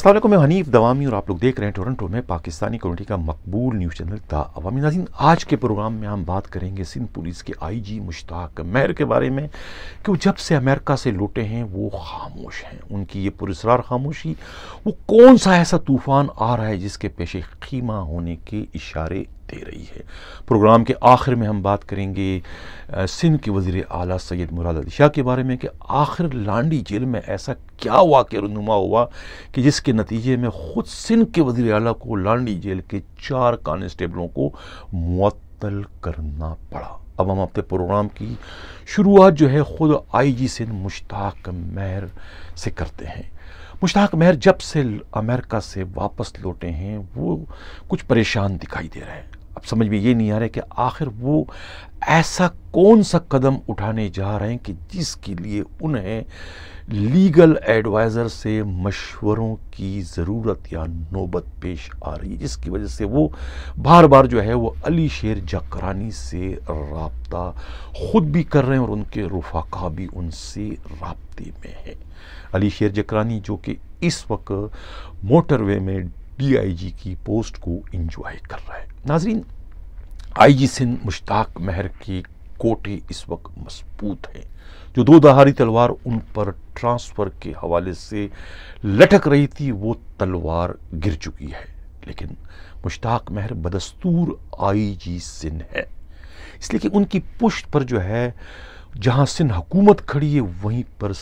असल मैं हनीफ दवामी और आप लोग देख रहे हैं टोरंटो में पाकिस्तानी कम्युनिटी का मकबूल न्यूज़ चैनल दा अवामी नाजीन आज के प्रोग्राम में हम बात करेंगे सिंध पुलिस के आईजी मुश्ताक महर के बारे में कि वो जब से अमेरिका से लूटे हैं वो खामोश हैं उनकी ये पुरस्ार खामोशी वो कौन सा ऐसा तूफ़ान आ रहा है जिसके पेशे खीमा होने के इशारे दे रही है प्रोग्राम के आखिर में हम बात करेंगे सिंध के वजीर अली सैद मुराद अली शाह के बारे में कि आखिर लांडी जेल में ऐसा क्या कि रुनुमा हुआ कि जिसके नतीजे में ख़ुद सिंध के वजीर अली को लांडी जेल के चार कांस्टेबलों को मुअत्तल करना पड़ा अब हम अपने प्रोग्राम की शुरुआत जो है ख़ुद आई जी सिंध मुश्ताक महर से करते हैं मुश्ताक महर जब से अमेरिका से वापस लौटे हैं वो कुछ परेशान दिखाई दे रहे हैं अब समझ में ये नहीं आ रहा है कि आखिर वो ऐसा कौन सा कदम उठाने जा रहे हैं कि जिसके लिए उन्हें लीगल एडवाइज़र से मशवरों की ज़रूरत या नौबत पेश आ रही है जिसकी वजह से वो बार बार जो है वो अली शेर जाकरानी से रबता ख़ुद भी कर रहे हैं और उनके रफाका भी उनसे रबते में है अली शेर जकरानी जो कि इस वक्त मोटरवे में डीआईजी की पोस्ट को इंजॉय कर रहा है नाजरीन आईजी सिंह मुश्ताक महर की कोटे इस वक्त मजबूत हैं जो दो दहारी तलवार उन पर ट्रांसफ़र के हवाले से लटक रही थी वो तलवार गिर चुकी है लेकिन मुश्ताक महर बदस्तूर आई जी सिंह है इसलिए कि उनकी पुष्ट पर जो है जहां सिंध हुकूमत खड़ी है वहीं पर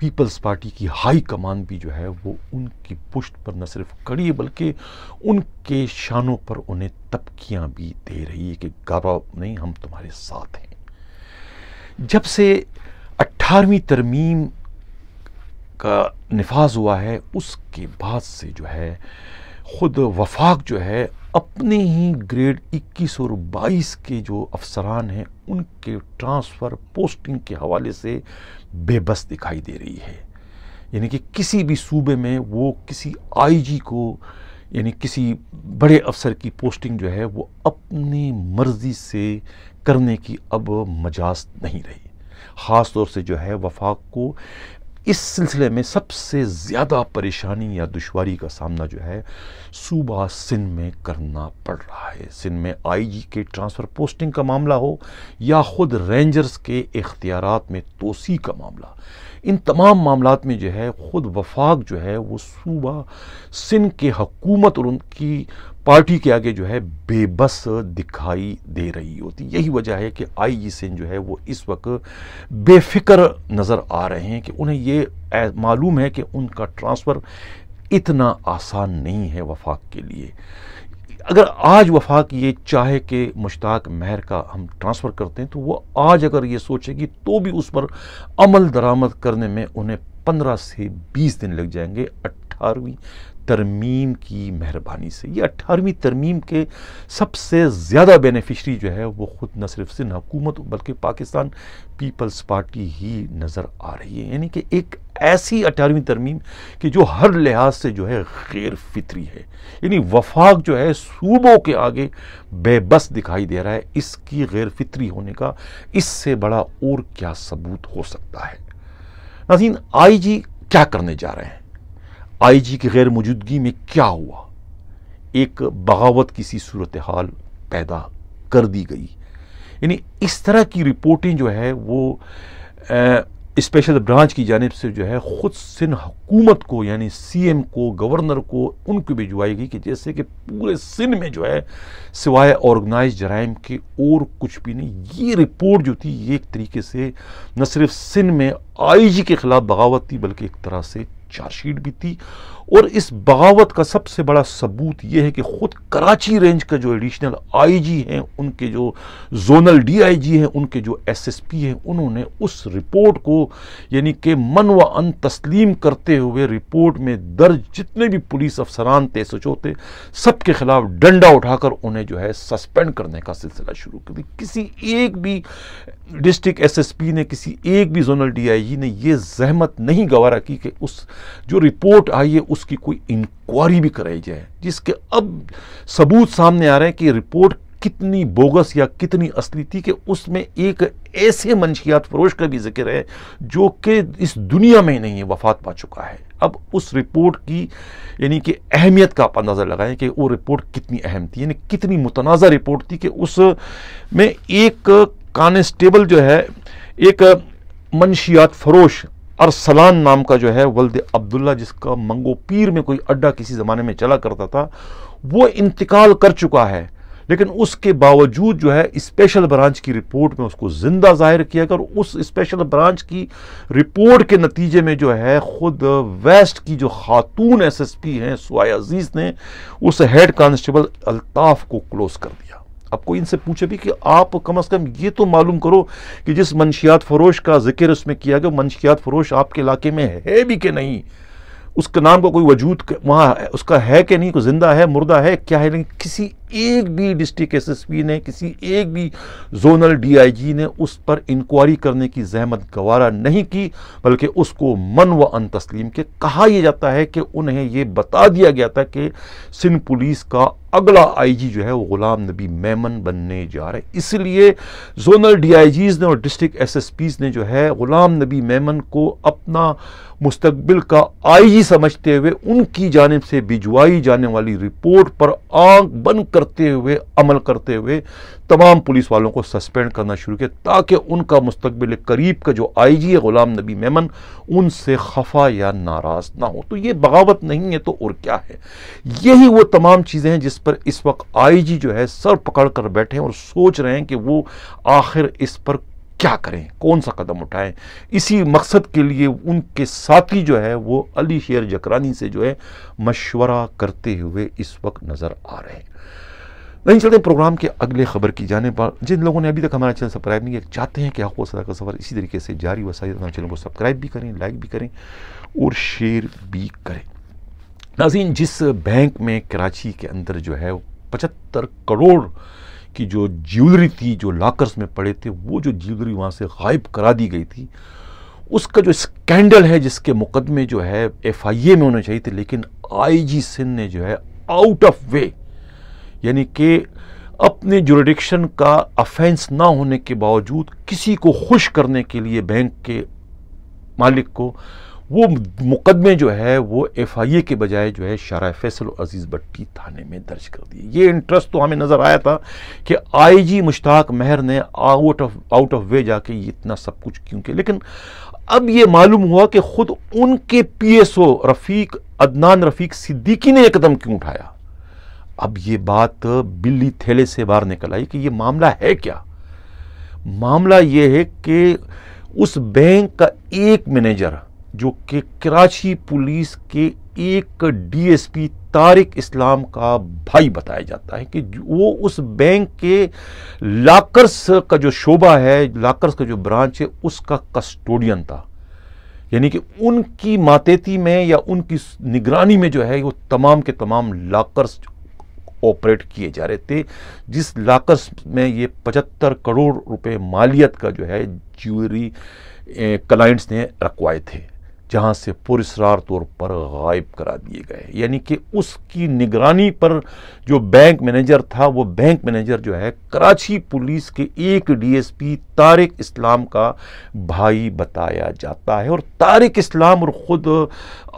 पीपल्स पार्टी की हाई कमान भी जो है वो उनकी पुष्ट पर न सिर्फ खड़ी है बल्कि उनके शानों पर उन्हें तपकियां भी दे रही है कि गौरव नहीं हम तुम्हारे साथ हैं जब से अट्ठारहवीं तरमीम का नफाज हुआ है उसके बाद से जो है ख़ुद वफाक जो है अपने ही ग्रेड 21 और 22 के जो अफसरान हैं उनके ट्रांसफ़र पोस्टिंग के हवाले से बेबस दिखाई दे रही है यानी कि किसी भी सूबे में वो किसी आईजी को यानी किसी बड़े अफसर की पोस्टिंग जो है वो अपनी मर्ज़ी से करने की अब मजाज नहीं रही ख़ास तौर से जो है वफाक को इस सिलसिले में सबसे ज़्यादा परेशानी या दुशारी का सामना जो है सूबा सिंध में करना पड़ रहा है सिंध में आईजी के ट्रांसफ़र पोस्टिंग का मामला हो या ख़ुद रेंजर्स के इख्तियार में तोसी का मामला इन तमाम मामला में जो है ख़ुद वफाक जो है वो सूबा सिंध के हकूमत और उनकी पार्टी के आगे जो है बेबस दिखाई दे रही होती यही वजह है कि आई जी सिंह जो है वो इस वक्त बेफिक्र नज़र आ रहे हैं कि उन्हें ये मालूम है कि उनका ट्रांसफ़र इतना आसान नहीं है वफाक के लिए अगर आज वफाक ये चाहे कि मुश्ताक महर का हम ट्रांसफ़र करते हैं तो वो आज अगर ये सोचेगी तो भी उस पर अमल दरामद करने में उन्हें पंद्रह से बीस दिन लग जाएंगे अट्ठारहवीं तरमीम की मेहरबानी से ये अठारहवीं तरमीम के सबसे ज़्यादा बेनिफिशरी जो है वो ख़ुद न सिर्फ सिंध हुकूमत बल्कि पाकिस्तान पीपल्स पार्टी ही नज़र आ रही है यानी कि एक ऐसी अठारहवीं तरमीम कि जो हर लिहाज से जो है गैर फित्री है यानी वफाक जो है सूबों के आगे बेबस दिखाई दे रहा है इसकी गैर फित्री होने का इससे बड़ा और क्या सबूत हो सकता है नाजीन आई जी क्या करने जा रहे हैं आईजी की गैर मौजूदगी में क्या हुआ एक बगावत किसी सूरत हाल पैदा कर दी गई यानी इस तरह की रिपोर्टें जो है वो स्पेशल ब्रांच की जानब से जो है ख़ुद सिंध हुकूमत को यानी सीएम को गवर्नर को उनको भिजवाई गई कि जैसे कि पूरे सिंध में जो है सिवाय ऑर्गेनाइज जराइम के और कुछ भी नहीं ये रिपोर्ट जो थी ये एक तरीके से न सिर्फ सिंध में आईजी के ख़िलाफ़ बगावत थी बल्कि एक तरह से चार्जशीट भी थी और इस बगावत का सबसे बड़ा सबूत यह है कि खुद कराची रेंज का जो एडिशनल आईजी हैं उनके जो जोनल डीआईजी हैं उनके जो एसएसपी हैं उन्होंने उस रिपोर्ट को यानी कि मन व अन तस्लीम करते हुए रिपोर्ट में दर्ज जितने भी पुलिस अफसरान थे सोचो थे सबके खिलाफ डंडा उठाकर उन्हें जो है सस्पेंड करने का सिलसिला शुरू कर दी किसी एक भी डिस्ट्रिक्ट एसएसपी ने किसी एक भी जोनल डीआईजी ने यह जहमत नहीं गवारा की कि उस जो रिपोर्ट आई है उसकी कोई इंक्वायरी भी कराई जाए जिसके अब सबूत सामने आ रहे हैं कि रिपोर्ट कितनी बोगस या कितनी असली थी कि उसमें एक ऐसे मंशियात फरोश का भी जिक्र है जो कि इस दुनिया में नहीं है वफात पा चुका है अब उस रिपोर्ट की यानी कि अहमियत का आप अंदाज़ा लगाएं कि वो रिपोर्ट कितनी अहम थी यानी कितनी मुतनाज़ रिपोर्ट थी कि उस में एक कानस्टेबल जो है एक मंशियात फरोश अरसलान नाम का जो है वल्द अब्दुल्ला जिसका मंगो पीर में कोई अड्डा किसी ज़माने में चला करता था वो इंतकाल कर चुका है लेकिन उसके बावजूद जो है स्पेशल ब्रांच की रिपोर्ट में उसको ज़िंदा जाहिर किया गया और उस स्पेशल ब्रांच की रिपोर्ट के नतीजे में जो है ख़ुद वेस्ट की जो खातून एसएसपी हैं सुजीज़ अजीज़ ने उस हेड कांस्टेबल अल्ताफ़ को क्लोज़ कर दिया अब कोई इनसे पूछे भी कि आप कम अज़ कम ये तो मालूम करो कि जिस मनशियात फरोश का जिक्र उसमें किया गया मनशियात फरोश आपके इलाके में है भी कि नहीं उसके नाम का कोई वजूद वहाँ उसका है कि नहीं कोई ज़िंदा है मुर्दा है क्या है नहीं किसी एक भी डिस्ट्रिक्ट एस एस पी ने किसी एक भी जोनल डी आई जी ने उस पर इंक्वायरी करने की जहमत गवारा नहीं की बल्कि उसको मन व अन तस्लीम के कहा यह जाता है कि उन्हें यह बता दिया गया था कि सिंध पुलिस का अगला आईजी जो है वो गुलाम नबी मेमन बनने जा रहे इसलिए जोनल डीआईजीज ने और डिस्ट्रिक्ट एसएसपीज ने जो है गुलाम नबी मेमन को अपना मुस्तबिल का आईजी समझते हुए उनकी जानब से भिजवाई जाने वाली रिपोर्ट पर आंख बंद करते हुए अमल करते हुए तमाम पुलिस वालों को सस्पेंड करना शुरू किया ताकि उनका मुस्तबिल करीब का जो आई जी है ग़ुलाम नबी मेमन उनसे खफा या नाराज़ ना हो तो ये बगावत नहीं है तो और क्या है यही वो तमाम चीज़ें हैं जिस पर इस वक्त आई जी जो है सर पकड़ कर बैठे हैं और सोच रहे हैं कि वो आखिर इस पर क्या करें कौन सा कदम उठाएं इसी मकसद के लिए उनके साथी जो है वो अली शेर जकरानी से जो है मशवरा करते हुए इस वक्त नज़र आ रहे हैं नहीं चलते प्रोग्राम के अगले खबर की जाने पर जिन लोगों ने अभी तक हमारा चैनल सब्सक्राइब नहीं किया चाहते हैं कि आपको सदा का सफ़र इसी तरीके से जारी वसाई हमारे चैनल को सब्सक्राइब भी करें लाइक भी करें और शेयर भी करें नाजीन जिस बैंक में कराची के अंदर जो है पचहत्तर करोड़ की जो ज्वेलरी थी जो लॉकर्स में पड़े थे वो जो ज्वेलरी वहाँ से गायब करा दी गई थी उसका जो स्कैंडल है जिसके मुकदमे जो है एफ आई ए में होने चाहिए थे लेकिन आई जी सिंह ने जो है आउट ऑफ वे यानी कि अपने जुरिडिक्शन का अफेंस ना होने के बावजूद किसी को खुश करने के लिए बैंक के मालिक को वो मुकदमे जो है वो एफ आई ए के बजाय जो है शरा फैसल अजीज़ भट्टी थाने में दर्ज कर दिए ये इंटरेस्ट तो हमें नज़र आया था कि आई जी मुश्ताक मेहर ने out of out of way जाके ये इतना सब कुछ क्यों किया लेकिन अब ये मालूम हुआ कि ख़ुद उनके P S O Rafiq Adnan Rafiq Siddiqui ने ये कदम क्यों उठाया अब ये बात बिल्ली थैले से बाहर निकल आई कि ये मामला है क्या मामला ये है कि उस बैंक का एक मैनेजर जो कि कराची पुलिस के एक डीएसपी तारिक इस्लाम का भाई बताया जाता है कि वो उस बैंक के लाकर्स का जो शोबा है लाकर्स का जो ब्रांच है उसका कस्टोडियन था यानी कि उनकी मातेती में या उनकी निगरानी में जो है वो तमाम के तमाम लाकर्स ऑपरेट किए जा रहे थे जिस लाकर्स में ये पचहत्तर करोड़ रुपए मालियत का जो है ज्वेलरी क्लाइंट्स ने रखवाए थे जहाँ से पुरस्ार तौर पर गायब करा दिए गए यानी कि उसकी निगरानी पर जो बैंक मैनेजर था वो बैंक मैनेजर जो है कराची पुलिस के एक डीएसपी तारिक इस्लाम का भाई बताया जाता है और तारिक इस्लाम और ख़ुद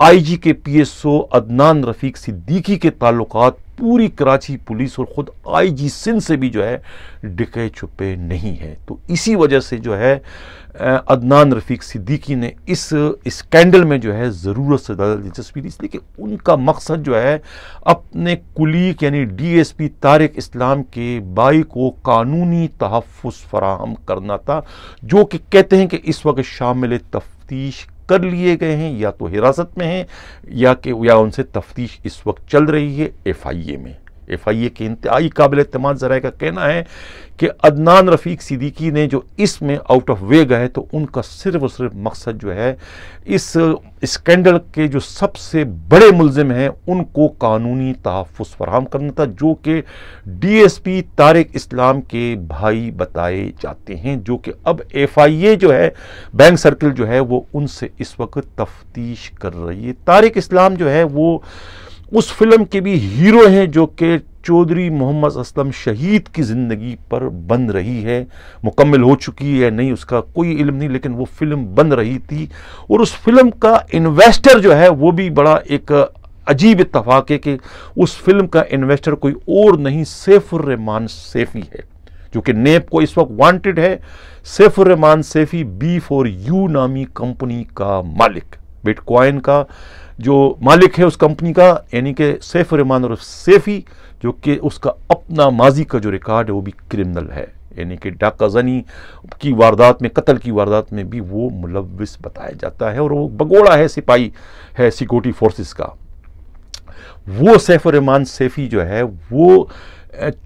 आईजी के पीएसओ अदनान रफ़ीक सिद्दीकी के ताल्लुक पूरी कराची पुलिस और ख़ुद आईजी सिंध से भी जो है डिके छुपे नहीं है तो इसी वजह से जो है अदनान रफ़ीक सिद्दीकी ने इस स्कैंडल में जो है ज़रूरत से ज़्यादा दिलचस्पी ली इसलिए कि उनका मकसद जो है अपने कुलीक यानी डीएसपी तारिक इस्लाम के बाई को कानूनी तहफ़ फराहम करना था जो कि कहते हैं कि इस वक्त शामिल तफ्तीश कर लिए गए हैं या तो हिरासत में हैं या कि या उनसे तफ्तीश इस वक्त चल रही है एफ आई ए में एफ आई ए के इंतहाई काबिल अतमाद जराये का कहना है कि अदनान रफ़ीक सिद्दीकी ने जो इसमें आउट ऑफ वे गए तो उनका सिर्फ और सिर्फ मकसद जो है इस स्कैंडल के जो सबसे बड़े मुलजिम हैं उनको कानूनी तहफ़ फराहम करना था जो कि D S P Tariq Islam के भाई बताए जाते हैं जो कि अब एफ आई ए जो है बैंक सर्कल जो है वो उनसे इस वक्त तफ्तीश कर रही है तारक इस्लाम जो है वो उस फिल्म के भी हीरो हैं जो कि चौधरी मोहम्मद असलम शहीद की ज़िंदगी पर बन रही है मुकम्मल हो चुकी है नहीं उसका कोई इल्म नहीं लेकिन वो फिल्म बन रही थी और उस फिल्म का इन्वेस्टर जो है वो भी बड़ा एक अजीब इतफाक़ है कि उस फिल्म का इन्वेस्टर कोई और नहीं सैफुररहमान सैफ़ी है जो कि नेप को इस वक्त वांटेड है Saifurrehman Saifi B for U नामी कंपनी का मालिक बिटकॉइन का जो मालिक है उस कंपनी का यानी कि सैफ रहमान और सैफी जो कि उसका अपना माजी का जो रिकॉर्ड है वो भी क्रिमिनल है यानी कि डाका जनी की वारदात में कत्ल की वारदात में भी वो मुलविस बताया जाता है और वो बगोड़ा है सिपाही है सिक्योरिटी फोर्सेस का वो सैफ सैफरमान सैफी जो है वो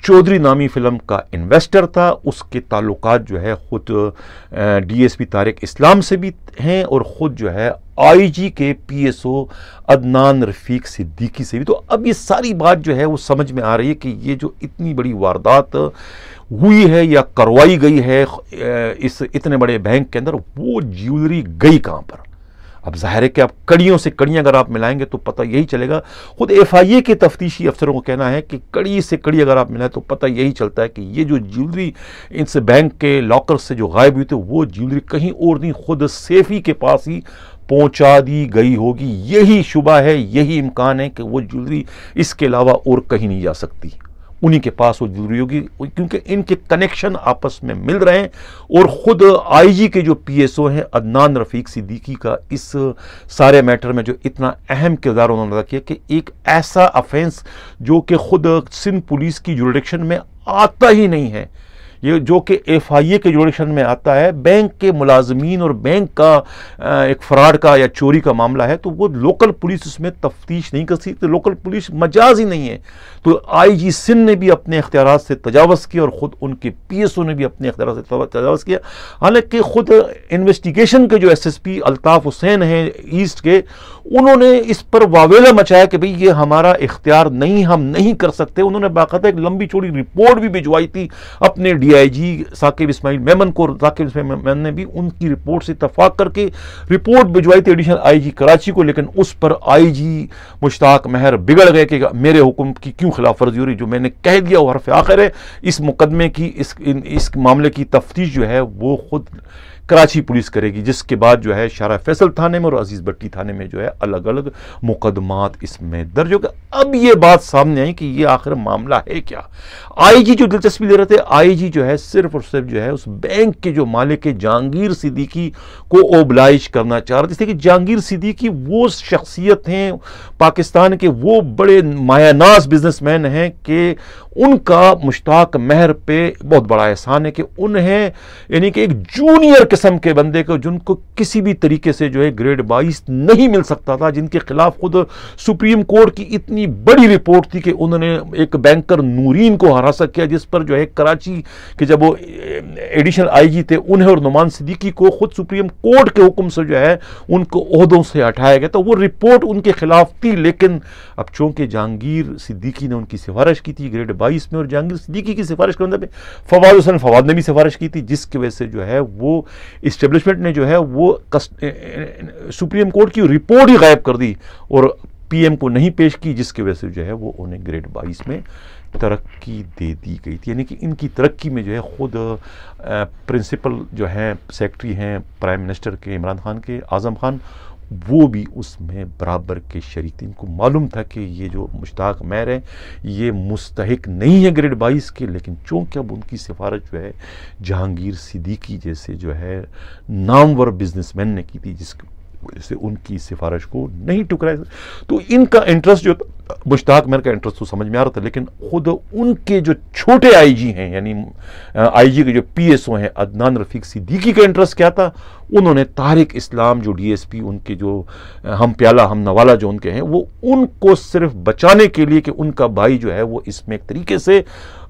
चौधरी नामी फिल्म का इन्वेस्टर था उसके ताल्लुकात जो है ख़ुद डीएसपी तारिक इस्लाम से भी हैं और ख़ुद जो है आईजी के पीएसओ अदनान रफीक सिद्दीकी से भी तो अब ये सारी बात जो है वो समझ में आ रही है कि ये जो इतनी बड़ी वारदात हुई है या करवाई गई है इस इतने बड़े बैंक के अंदर वो ज्वेलरी गई कहाँ पर अब जाहिर है कि आप कड़ियों से कड़ियाँ अगर आप मिलाएंगे तो पता यही चलेगा खुद एफ आई ए के तफ्तीशी अफसरों को कहना है कि कड़ी से कड़ी अगर आप मिलाएं तो पता यही चलता है कि ये जो ज्वेलरी इस बैंक के लॉकर से जो गायब हुई थी वो ज्वेलरी कहीं और नहीं खुद सेफी के पास ही पहुंचा दी गई होगी यही शुबा है यही इम्कान है कि वो ज्वेलरी इसके अलावा और कहीं नहीं जा सकती उन्हीं के पास वो ज्वेलरी होगी क्योंकि इनके कनेक्शन आपस में मिल रहे हैं और ख़ुद आईजी के जो पीएसओ हैं अदनान रफ़ीक सिद्दीकी का इस सारे मैटर में जो इतना अहम किरदार उन्होंने अदा किया कि एक ऐसा अफेंस जो कि ख़ुद सिंध पुलिस की जुरडिक्शन में आता ही नहीं है ये जो कि एफ आई ए के जुडिक्शन में आता है बैंक के मुलाजमीन और बैंक का एक फ्रॉड का या चोरी का मामला है तो वो लोकल पुलिस उसमें तफ्तीश नहीं कर सकती लोकल पुलिस मजाज ही नहीं है तो आई जी सिंह ने भी अपने अख्तियार से तजावज़ किया और ख़ुद उनके पी एस ओ ने भी अपने अख्तियार से तजावज़ किया हालांकि ख़ुद इन्वेस्टिगेशन के जो S S P Altaf Hussain हैं ईस्ट के उन्होंने इस पर वावेला मचाया कि भाई ये हमारा इख्तियार नहीं हम नहीं कर सकते उन्होंने बाकायदा एक लंबी चौड़ी रिपोर्ट भी भिजवाई थी अपने डी डीआईजी साकिब इस्माइल मेमन को साकिब इस्माइल मेमन ने भी उनकी रिपोर्ट से इतफाक करके रिपोर्ट भिजवाई थी एडिशनल आईजी कराची को लेकिन उस पर आईजी मुश्ताक महर बिगड़ गए कि मेरे हुक्म की क्यों खिलाफ वर्जी हो रही जो मैंने कह दिया वो हरफ आखिर है इस मुकदमे की इस इन, इस मामले की तफ्तीश जो है वो खुद कराची पुलिस करेगी जिसके बाद जो है शारा फैसल थाने में और अजीज़ भट्टी थाने में जो है अलग अलग मुकदमात इसमें दर्ज हो गए अब ये बात सामने आई कि ये आखिर मामला है क्या आईजी जो दिलचस्पी ले रहे थे आईजी जो है सिर्फ और सिर्फ जो है उस बैंक के जो मालिक है जहांगीर सिद्दीकी को ओबलाइज करना चाह रहे थे इसलिए कि जहांगीर सिद्दीकी वो शख्सियत हैं पाकिस्तान के वो बड़े मायानास बिजनेसमैन हैं कि उनका मुश्ताक मेहर पे बहुत बड़ा एहसान है कि उन्हें यानी कि एक जूनियर किस्म के बंदे को जिनको किसी भी तरीके से जो है ग्रेड बाईस नहीं मिल सकता था जिनके खिलाफ खुद सुप्रीम कोर्ट की इतनी बड़ी रिपोर्ट थी कि उन्होंने एक बैंकर नूरीन को हरासा किया जिस पर जो है कराची के जब वो एडिशनल आईजी थे उन्हें और नुमान सिद्दीकी को खुद सुप्रीम कोर्ट के हुक्म से जो है उनको अहदों से हटाया गया तो वो रिपोर्ट उनके खिलाफ थी लेकिन अब चूंकि जहांगीर सिद्दीकी ने उनकी सिफारिश की थी ग्रेड बाईस में और जहांगीर सिद्दीकी की सिफारिश करने अंदर फवाद हुसैन फवाद ने भी सिफारिश की थी जिसकी वजह से जो है वो इस्टेब्लिशमेंट ने जो है वो सुप्रीम कोर्ट की रिपोर्ट ही गायब कर दी और पीएम को नहीं पेश की जिसकी वजह से जो है वो उन्हें ग्रेड बाईस में तरक्की दे दी गई थी यानी कि इनकी तरक्की में जो है ख़ुद प्रिंसिपल जो हैं सेक्रेटरी हैं प्राइम मिनिस्टर के इमरान खान के आज़म खान वो भी उसमें बराबर के शरीक थे इनको मालूम था कि ये जो मुश्ताक मैर है ये मुस्तक नहीं है ग्रेड बाईस के लेकिन चूँकि अब उनकी सिफारत जो है जहांगीर सिद्दीकी जैसे जो है नामवर बिजनेसमैन ने की थी जिसकी वजह से उनकी सिफारिश को नहीं टुकराया तो इनका इंटरेस्ट जो मुश्ताक मैन का इंटरेस्ट तो समझ में आ रहा था लेकिन खुद उनके जो छोटे आईजी हैं यानी आईजी के जो पीएसओ हैं अदनान रफीक सिद्दीकी का इंटरेस्ट क्या था उन्होंने तारिक इस्लाम जो डीएसपी उनके जो हम प्याला हम नवाला जो उनके हैं वो उनको सिर्फ बचाने के लिए कि उनका भाई जो है वो इसमें एक तरीके से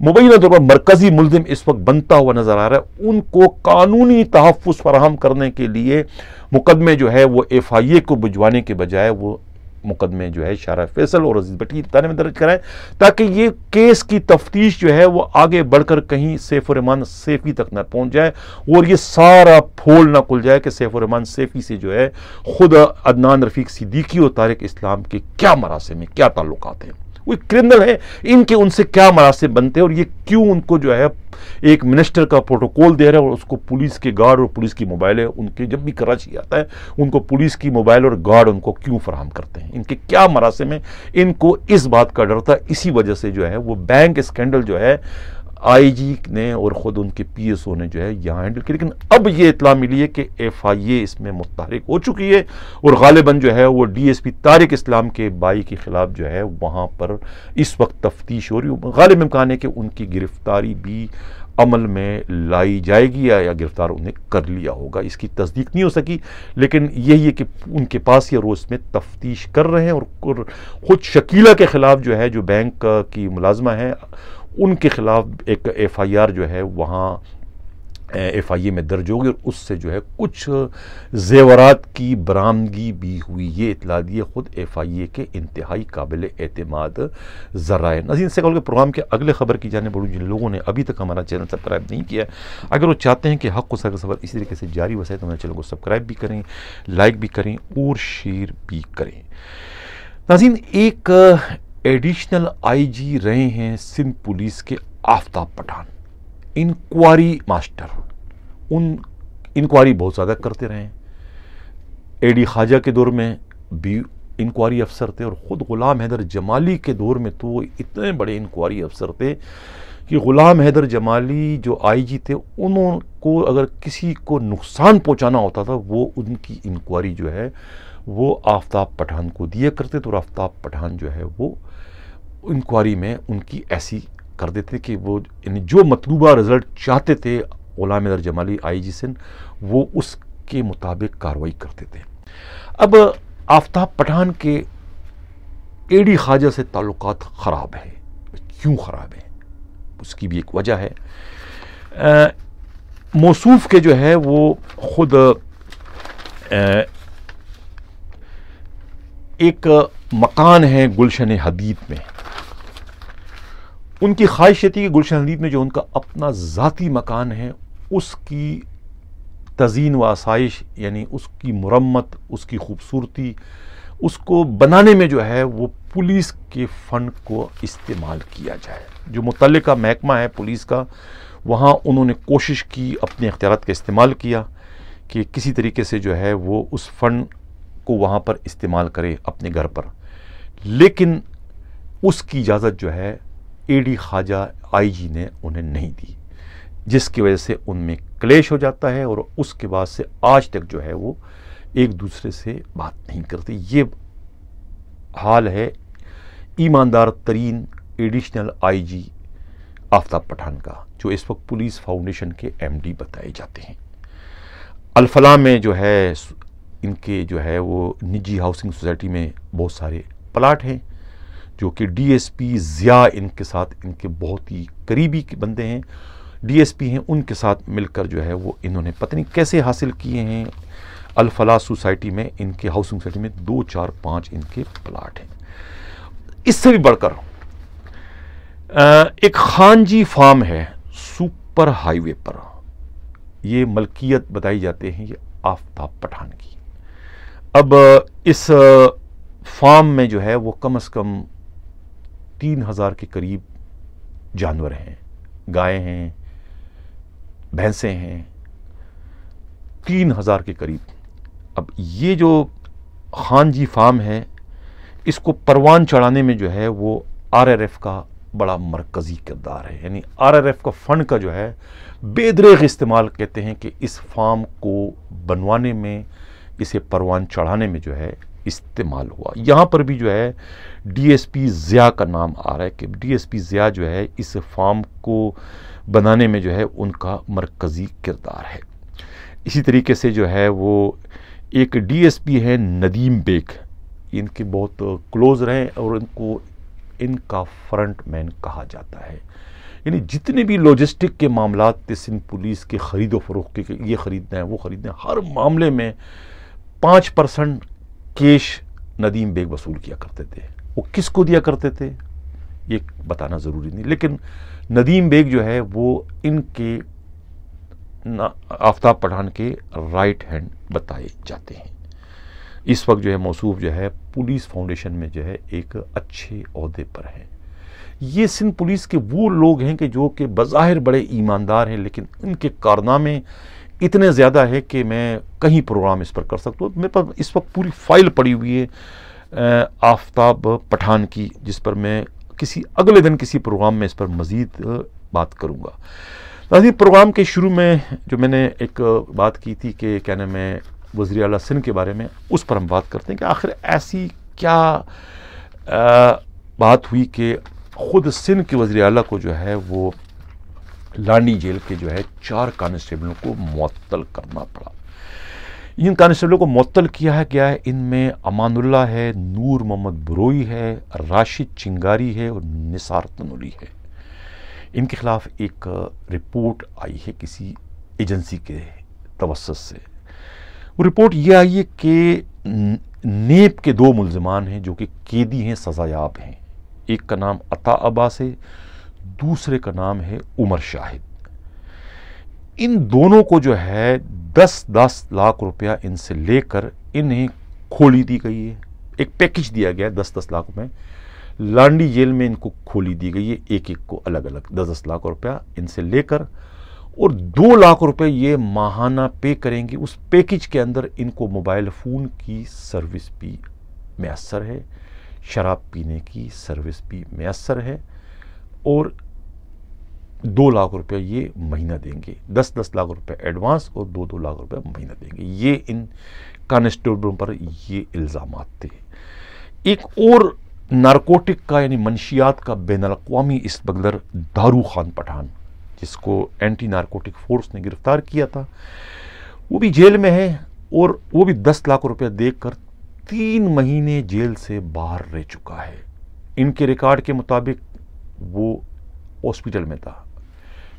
मुबैना तौर पर मरकजी मुलजिम इस वक्त बनता हुआ नज़र आ रहा है उनको कानूनी तहफ़ फराहम करने के लिए मुकदमे जो है वो एफ आई ए को बुझवाने के बजाय वो मुकदमे जो है शारा फैसल और अजीज भट्टी थाने में दर्ज कराएं ताकि ये केस की तफ्तीश जो है वो आगे बढ़कर कहीं सैफ रमान सेफी तक ना पहुंच जाए और ये सारा फोल ना खुल जाए कि सैफ सैफुररहमान सेफी से जो है खुद अदनान रफीक सिद्दीकी और तारिक इस्लाम के क्या मरासम में क्या ताल्लुक हैं वो क्रिमिनल है इनके उनसे क्या मरासे बनते हैं और ये क्यों उनको जो है एक मिनिस्टर का प्रोटोकॉल दे रहा है और उसको पुलिस के गार्ड और पुलिस की मोबाइल है उनके जब भी कराची आता है उनको पुलिस की मोबाइल और गार्ड उनको क्यों फराहम करते हैं इनके क्या मरासे में इनको इस बात का डर था इसी वजह से जो है वो बैंक स्कैंडल जो है आईजी ने और ख़ुद उनके पीएसओ ने जो है यहाँ हैंडल किया लेकिन अब ये इतला मिली है कि एफआईए इसमें मुतहरक हो चुकी है और गालिबा जो है वो डीएसपी तारिक इस्लाम के बाई के ख़िलाफ़ जो है वहाँ पर इस वक्त तफ्तीश हो रही गालिब इम्कान है कि उनकी गिरफ्तारी भी अमल में लाई जाएगी या, या गिरफ्तार उन्हें कर लिया होगा इसकी तस्दीक नहीं हो सकी लेकिन यही है कि उनके पास ये रोज़ में तफ्तीश कर रहे हैं और, और ख़ुद शकीला के ख़िलाफ़ जो है जो बैंक की मुलाजमा है उनके ख़िलाफ़ एक एफआईआर जो है वहाँ एफ आई ए में दर्ज होगी और उससे जो है कुछ जेवरात की बरामदगी भी हुई ये इतला दी ख़ुद एफ आई ए के इंतहाई काबिल एतमाद जरा नजीन सेगल के प्रोग्राम के अगले खबर की जाने बढ़ू जिन लोगों ने अभी तक हमारा चैनल सब्सक्राइब नहीं किया अगर वो चाहते हैं कि हक को सर सफर इसी तरीके से जारी वसाए तो हमारे चैनल को सब्सक्राइब भी करें लाइक भी करें और शेयर भी करें नाजीन एक एडिशनल आईजी रहे हैं सिंध पुलिस के आफ्ताब पठान इंक्वायरी मास्टर उन इंक्वायरी बहुत ज़्यादा करते रहे ए एडी खाजा के दौर में भी इंक्वायरी अफसर थे और ख़ुद ग़ुलाम हैदर जमाली के दौर में तो वो इतने बड़े इंक्वायरी अफसर थे कि ग़ुलाम हैदर जमाली जो आईजी थे उनको अगर किसी को नुकसान पहुंचाना होता था वो उनकी इंक्वायरी जो है वो आफ्ताब पठान को दिया करते थे और आफ्ताब पठान जो है वो इंक्वायरी में उनकी ऐसी कर देते कि वो यानी जो मतलूबा रिज़ल्ट चाहते थे ओलाम दर जमाली आई जी सिंह वो उसके मुताबिक कार्रवाई करते थे अब आफ्ताब पठान के एडी खाजा से ताल्लुक ख़राब हैं क्यों ख़राब हैं उसकी भी एक वजह है मौसूफ के जो है वो ख़ुद एक मकान है गुलशन हदीत में उनकी ख्वाहिश थी कि गुलशन हदीब में जो उनका अपना ज़ाती मकान है उसकी तजीन व आसाइश यानी उसकी मुरम्मत उसकी खूबसूरती उसको बनाने में जो है वो पुलिस के फ़ंड को इस्तेमाल किया जाए जो मुतल महकमा है पुलिस का वहाँ उन्होंने कोशिश की अपने अख्तियार का इस्तेमाल किया कि किसी तरीके से जो है वो उस फ़ंड को वहाँ पर इस्तेमाल करे अपने घर पर लेकिन उसकी इजाज़त जो है ईडी खाजा आईजी ने उन्हें नहीं दी जिसकी वजह से उनमें क्लेश हो जाता है और उसके बाद से आज तक जो है वो एक दूसरे से बात नहीं करते ये हाल है ईमानदार तरीन एडिशनल आईजी आफ्ताब पठान का जो इस वक्त पुलिस फाउंडेशन के एमडी बताए जाते हैं अलफला में जो है इनके जो है वो निजी हाउसिंग सोसाइटी में बहुत सारे प्लाट हैं जो कि डीएसपी ज़िया इनके साथ इनके बहुत ही करीबी बंदे हैं डीएसपी हैं उनके साथ मिलकर जो है वो इन्होंने पता नहीं कैसे हासिल किए हैं अलफला सोसाइटी में इनके हाउसिंग सोसाइटी में दो चार पाँच इनके प्लाट हैं इससे भी बढ़कर एक खानजी फार्म है सुपर हाईवे पर ये मलकियत बताई जाते हैं ये आफ्ताब पठान की अब इस फार्म में जो है वो कम से कम तीन हज़ार के करीब जानवर हैं गाय हैं भैंसें हैं तीन हज़ार के करीब अब ये जो खान जी फार्म है इसको परवान चढ़ाने में जो है वो आरआरएफ का बड़ा मरकज़ी किरदार है यानी आरआरएफ का फ़ंड का जो है बेदरेग इस्तेमाल कहते हैं कि इस फार्म को बनवाने में इसे परवान चढ़ाने में जो है इस्तेमाल हुआ यहाँ पर भी जो है डीएसपी ज़िया का नाम आ रहा है कि डीएसपी ज़िया जो है इस फार्म को बनाने में जो है उनका मरकज़ी किरदार है इसी तरीके से जो है वो एक डीएसपी है नदीम बेग इनके बहुत क्लोज रहे और इनको इनका फ्रंट मैन कहा जाता है यानी जितने भी लॉजिस्टिक के मामला सिंध पुलिस के ख़रीदो फरोख के ये ख़रीदना है वो ख़रीदना है हर मामले में पाँच परसेंट केश नदीम बेग वसूल किया करते थे वो किसको दिया करते थे ये बताना ज़रूरी नहीं लेकिन नदीम बेग जो है वो इनके आफ्ताब पठान के राइट हैंड बताए जाते हैं इस वक्त जो है मौसू जो है पुलिस फाउंडेशन में जो है एक अच्छे अहदे पर हैं ये सिंध पुलिस के वो लोग हैं कि जो कि बज़ाहिर बड़े ईमानदार हैं लेकिन इनके कारनामे इतने ज़्यादा है कि मैं कहीं प्रोग्राम इस पर कर सकता हूँ मेरे पास इस वक्त पूरी फाइल पड़ी हुई है आफ्ताब पठान की जिस पर मैं किसी अगले दिन किसी प्रोग्राम में इस पर मज़ीद बात करूँगा नाजी प्रोग्राम के शुरू में जो मैंने एक बात की थी कि क्या नाम है वजी अला सिंह के बारे में उस पर हम बात करते हैं कि आखिर ऐसी क्या आ, बात हुई कि ख़ुद सिंध के वजी अला को जो है वो लांडी जेल के जो है चार कांस्टेबलों को मअतल करना पड़ा इन कांस्टेबलों को मअतल किया है गया है इनमें अमानुल्ला है नूर मोहम्मद बरोई है राशिद चिंगारी है और निसार तनुली है इनके ख़िलाफ़ एक रिपोर्ट आई है किसी एजेंसी के तवसत से वो रिपोर्ट ये आई है कि नेप के दो मुलजमान हैं जो कि कैदी हैं सजायाब हैं एक का नाम अता अब्बास है दूसरे का नाम है उमर शाहिद इन दोनों को जो है दस दस लाख रुपया इनसे लेकर इन्हें खोली दी गई है एक पैकेज दिया गया है दस दस लाख में लांडी जेल में इनको खोली दी गई है एक एक को अलग अलग दस दस लाख रुपया इनसे लेकर और दो लाख रुपये ये माहाना पे करेंगे उस पैकेज के अंदर इनको मोबाइल फ़ोन की सर्विस भी मैसर है शराब पीने की सर्विस भी मैसर है और दो लाख रुपया ये महीना देंगे दस दस लाख रुपया एडवांस और दो दो लाख रुपया महीना देंगे ये इन कॉन्स्टेबलों पर ये इल्ज़ाम थे एक और नारकोटिक का यानी मनशियात का बैन अवी इस दारू खान पठान जिसको एंटी नारकोटिक फोर्स ने गिरफ्तार किया था वो भी जेल में है और वो भी दस लाख रुपया देकर तीन महीने जेल से बाहर रह चुका है इनके रिकॉर्ड के मुताबिक वो हॉस्पिटल में था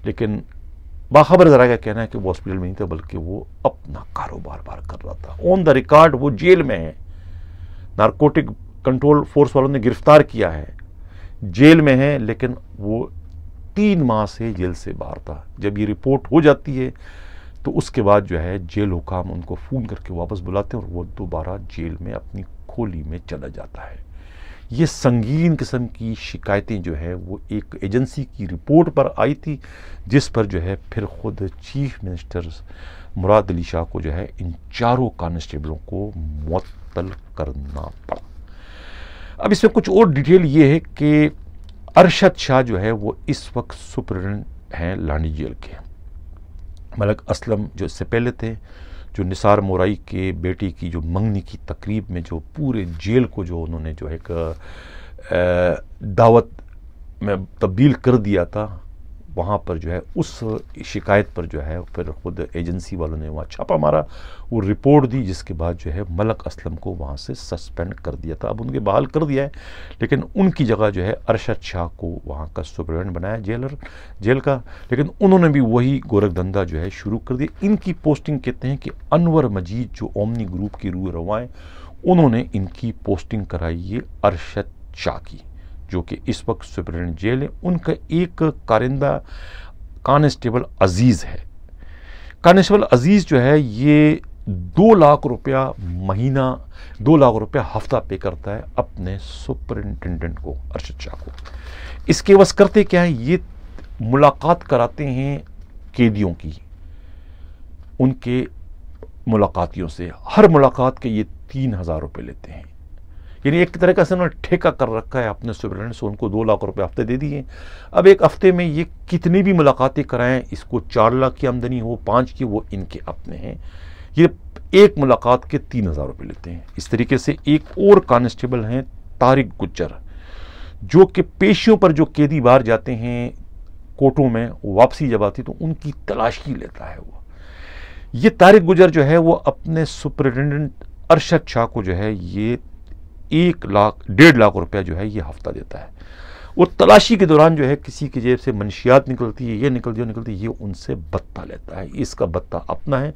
लेकिन बाखबर ज़रा का कहना है कि वो हॉस्पिटल में नहीं था बल्कि वो अपना कारोबार बार कर रहा था ऑन द रिकॉर्ड वो जेल में है नारकोटिक कंट्रोल फोर्स वालों ने गिरफ्तार किया है जेल में है लेकिन वो तीन माह से जेल से बाहर था जब ये रिपोर्ट हो जाती है तो उसके बाद जो है जेल हुकाम उनको फ़ोन करके वापस बुलाते हैं और वो दोबारा जेल में अपनी खोली में चला जाता है ये संगीन किस्म की शिकायतें जो है वो एक एजेंसी की रिपोर्ट पर आई थी जिस पर जो है फिर ख़ुद चीफ मिनिस्टर मुराद अली शाह को जो है इन चारों कांस्टेबलों को मअतल करना पड़ा अब इसमें कुछ और डिटेल ये है कि अरशद शाह जो है वो इस वक्त सुप्रिटेंडेंट हैं लांडी जेल के मलक असलम जो इससे पहले थे जो निसार मोराई के बेटी की जो मंगनी की तकरीब में जो पूरे जेल को जो उन्होंने जो एक दावत में तब्दील कर दिया था वहाँ पर जो है उस शिकायत पर जो है फिर ख़ुद एजेंसी वालों ने वहाँ छापा मारा वो रिपोर्ट दी जिसके बाद जो है मलक असलम को वहाँ से सस्पेंड कर दिया था अब उनके बहाल कर दिया है लेकिन उनकी जगह जो है अरशद शाह को वहाँ का सुप्रिटेंडेंट बनाया जेलर जेल का लेकिन उन्होंने भी वही गोरखधंधा जो है शुरू कर दिया इनकी पोस्टिंग कहते हैं कि अनवर मजीद जो ओमनी ग्रुप की रू रवाएँ उन्होंने इनकी पोस्टिंग कराई है अरशद शाह की जो कि इस वक्त सुप्रिटेंडेंट जेल है उनका एक कारिंदा कॉन्स्टेबल अजीज़ है कॉन्स्टेबल अजीज़ जो है ये दो लाख रुपया महीना दो लाख रुपया हफ्ता पे करता है अपने सुपरिंटेंडेंट को अर्शद शाह को इसके बस करते क्या है ये मुलाकात कराते हैं कैदियों की उनके मुलाकातियों से हर मुलाकात के ये तीन हज़ार रुपये लेते हैं यानी एक तरह का से उन्होंने ठेका कर रखा है अपने सुप्रिटेंडेंट से उनको दो लाख रुपए हफ्ते दे दिए अब एक हफ्ते में ये कितनी भी मुलाकातें कराएं इसको चार लाख की आमदनी हो पाँच की वो इनके अपने हैं ये एक मुलाकात के तीन हज़ार रुपये लेते हैं इस तरीके से एक और कॉन्स्टेबल हैं तारिक गुज्जर जो कि पेशियों पर जो कैदी बाहर जाते हैं कोर्टों में वापसी जब आती तो उनकी तलाशी लेता है वो ये तारिक गुजर जो है वो अपने सुपरिटेंडेंट अरशद शाह को जो है ये एक लाख डेढ़ लाख रुपया जो है ये हफ्ता देता है वो तलाशी के दौरान जो है किसी की जेब से मनशियात निकलती है ये निकलती है निकलती है ये उनसे बत्ता लेता है इसका बत्ता अपना है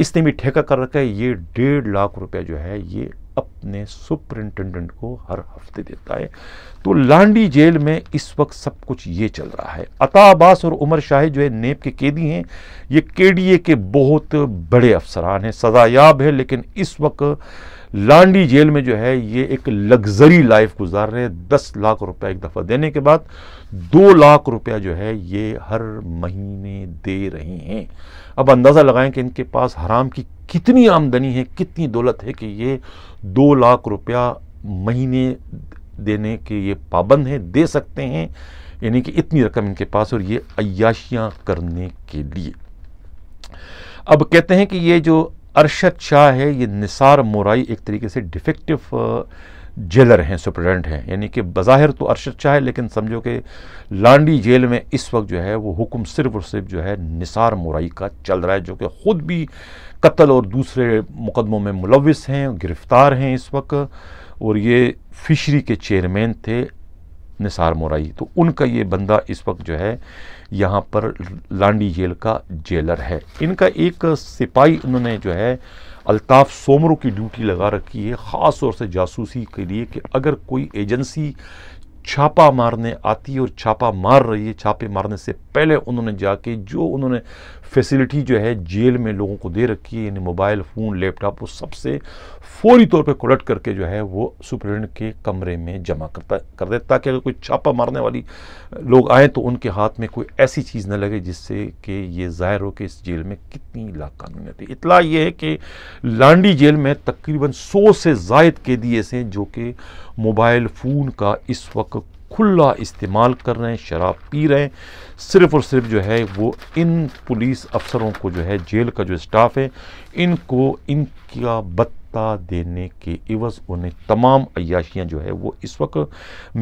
इसने भी ठेका कर रखा है ये डेढ़ लाख रुपया जो है ये अपने सुपरिंटेंडेंट को हर हफ्ते देता है तो लांडी जेल में इस वक्त सब कुछ ये चल रहा है अता अब्बास और उमर शाहिद जो है नेब के कैदी हैं ये के के बहुत बड़े अफसरान हैं सजायाब है लेकिन इस वक्त लांडी जेल में जो है ये एक लग्जरी लाइफ गुजार रहे हैं दस लाख रुपया एक दफ़ा देने के बाद दो लाख रुपया जो है ये हर महीने दे रहे हैं अब अंदाज़ा लगाएं कि इनके पास हराम की कितनी आमदनी है कितनी दौलत है कि ये दो लाख रुपया महीने देने के ये पाबंद हैं दे सकते हैं यानी कि इतनी रकम इनके पास और ये अयाशियाँ करने के लिए अब कहते हैं कि ये जो अरशद शाह है ये निसार मोराई एक तरीके से डिफेक्टिव जेलर हैं सुप्रेंट हैं यानी कि बाहिर तो अरशद शाह है लेकिन समझो कि लांडी जेल में इस वक्त जो है वो हुक्म सिर्फ और सिर्फ जो है निसार मुरई का चल रहा है जो कि ख़ुद भी कत्ल और दूसरे मुकदमों में मुलविस हैं गिरफ़्तार हैं इस वक्त और ये फिशरी के चेयरमैन थे निसार मोराई तो उनका ये बंदा इस वक्त जो है यहाँ पर लांडी जेल का जेलर है इनका एक सिपाही उन्होंने जो है अल्ताफ़ सोमरों की ड्यूटी लगा रखी है ख़ास तौर से जासूसी के लिए कि अगर कोई एजेंसी छापा मारने आती है और छापा मार रही है छापे मारने से पहले उन्होंने जाके जो उन्होंने फैसिलिटी जो है जेल में लोगों को दे रखी है यानी मोबाइल फ़ोन लैपटॉप वो सबसे फौरी तौर पे कलेक्ट करके जो है वो सुप्रिंट के कमरे में जमा करता कर दे ताकि अगर कोई छापा मारने वाली लोग आएँ तो उनके हाथ में कोई ऐसी चीज़ न लगे जिससे कि ये ज़ाहिर हो कि इस जेल में कितनी लाकानूनीत थी इतला ये है कि लांडी जेल में तकरीबन सौ से जायद कैदी ऐसे हैं जो कि मोबाइल फ़ोन का इस वक्त खुला इस्तेमाल कर रहे हैं शराब पी रहे हैं सिर्फ और सिर्फ जो है वो इन पुलिस अफसरों को जो है जेल का जो स्टाफ है इनको इनका बत्ता देने के इवज़ उन्हें तमाम अयाशियाँ जो है वो इस वक्त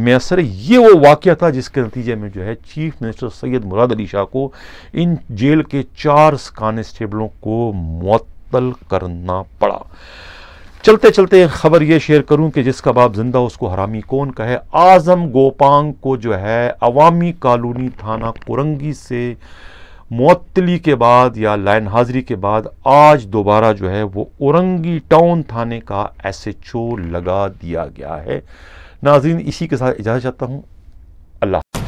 मैसर ये वो वाक़ था जिसके नतीजे में जो है चीफ मिनिस्टर सैयद मुराद अली शाह को इन जेल के चार कांस्टेबलों को मअतल करना पड़ा चलते चलते खबर यह शेयर करूं कि जिसका बाप जिंदा उसको हरामी कौन कहे आजम गोपांग को जो है अवामी कॉलोनी थाना कुरंगी से मअतली के बाद या लाइन हाजिरी के बाद आज दोबारा जो है वो औरंगी टाउन थाने का एस एच ओ लगा दिया गया है नाजीन इसी के साथ इजाज़त चाहता हूँ अल्लाह